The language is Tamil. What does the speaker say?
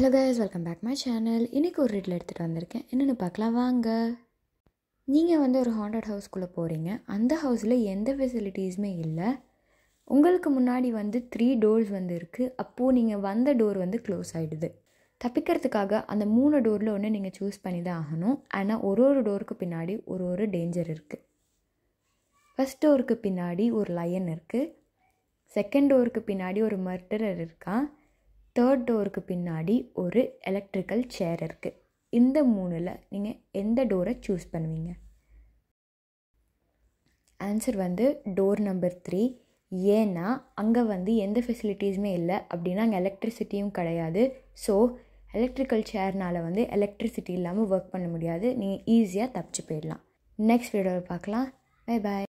hello guys welcome back my channel இன்றைக்கி ஒரு ரீட்டில் எடுத்துகிட்டு வந்திருக்கேன் என்னென்னு பார்க்கலாம் வாங்க நீங்கள் வந்து ஒரு ஹாண்டட் ஹவுஸ்க்குள்ளே போகிறீங்க அந்த ஹவுஸில் எந்த ஃபெசிலிட்டிஸுமே இல்லை உங்களுக்கு முன்னாடி வந்து த்ரீ டோர்ஸ் வந்து இருக்குது அப்போது நீங்கள் வந்த டோர் வந்து க்ளோஸ் ஆகிடுது தப்பிக்கிறதுக்காக அந்த மூணு டோரில் ஒன்று நீங்கள் சூஸ் பண்ணி தான் ஆகணும் ஆனால் ஒரு ஒரு டோருக்கு பின்னாடி ஒரு ஒரு டேஞ்சர் இருக்குது ஃபஸ்ட் டோருக்கு பின்னாடி ஒரு லயன் இருக்குது செகண்ட் டோருக்கு பின்னாடி ஒரு மர்டரர் இருக்கான் தேர்ட் டோருக்கு பின்னாடி ஒரு எலக்ட்ரிக்கல் சேர் இருக்குது இந்த மூணில் நீங்கள் எந்த டோரை சூஸ் பண்ணுவீங்க ஆன்சர் வந்து டோர் நம்பர் த்ரீ ஏன்னா அங்கே வந்து எந்த ஃபெசிலிட்டிஸுமே இல்லை அப்படின்னா அங்கே எலக்ட்ரிசிட்டியும் கிடையாது ஸோ எலக்ட்ரிக்கல் சேர்னால் வந்து எலக்ட்ரிசிட்டி இல்லாமல் ஒர்க் பண்ண முடியாது நீங்கள் ஈஸியாக தப்பிச்சு போயிடலாம் நெக்ஸ்ட் வீடியோவில் பார்க்கலாம் பை பாய்